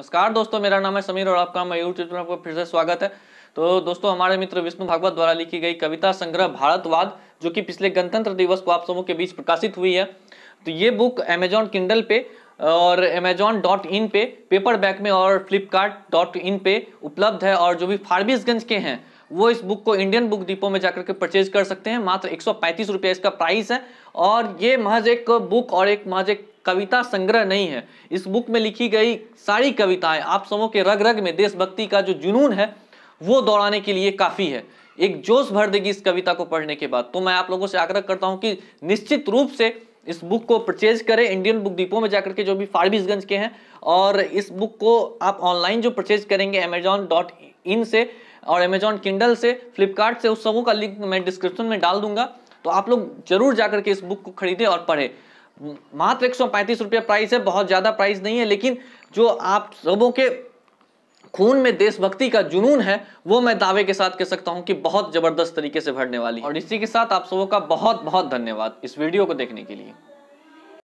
नमस्कार दोस्तों मेरा नाम है समीर और आपका मैं यूट्यूब में आपका फिर से स्वागत है तो दोस्तों हमारे मित्र विष्णु भागवत द्वारा लिखी गई कविता संग्रह भारतवाद जो कि पिछले गणतंत्र दिवस को आप समूह के बीच प्रकाशित हुई है तो ये बुक अमेजॉन किंडल पे और अमेजॉन डॉट इन पे पेपर बैक में और फ्लिपकार्ट डॉट इन पे उपलब्ध है और जो भी फारबिसगंज के हैं वो इस बुक को इंडियन बुक डिपो में जाकर के परचेज कर सकते हैं मात्र एक सौ इसका प्राइस है और ये महज एक बुक और एक महज एक कविता संग्रह नहीं है इस बुक में लिखी गई सारी कविताएं आप सबों के रग रग में देशभक्ति का जो जुनून है वो दौड़ाने के लिए काफ़ी है एक जोश भर देगी इस कविता को पढ़ने के बाद तो मैं आप लोगों से आग्रह करता हूँ कि निश्चित रूप से इस बुक को परचेज करें इंडियन बुक डिपो में जाकर के जो भी फारबिसगंज के हैं और इस बुक को आप ऑनलाइन जो परचेज करेंगे अमेजॉन डॉट इन से और अमेजॉन किंडल से फ्लिपकार्ट से उस सबों का लिंक मैं डिस्क्रिप्शन में डाल दूंगा तो आप लोग जरूर जाकर के इस बुक को खरीदें और पढ़ें मात्र एक सौ प्राइस है बहुत ज़्यादा प्राइस नहीं है लेकिन जो आप सबों के खून में देशभक्ति का जुनून है वो मैं दावे के साथ कह सकता हूं कि बहुत ज़बरदस्त तरीके से भरने वाली और इसी के साथ आप सबों का बहुत बहुत धन्यवाद इस वीडियो को देखने के लिए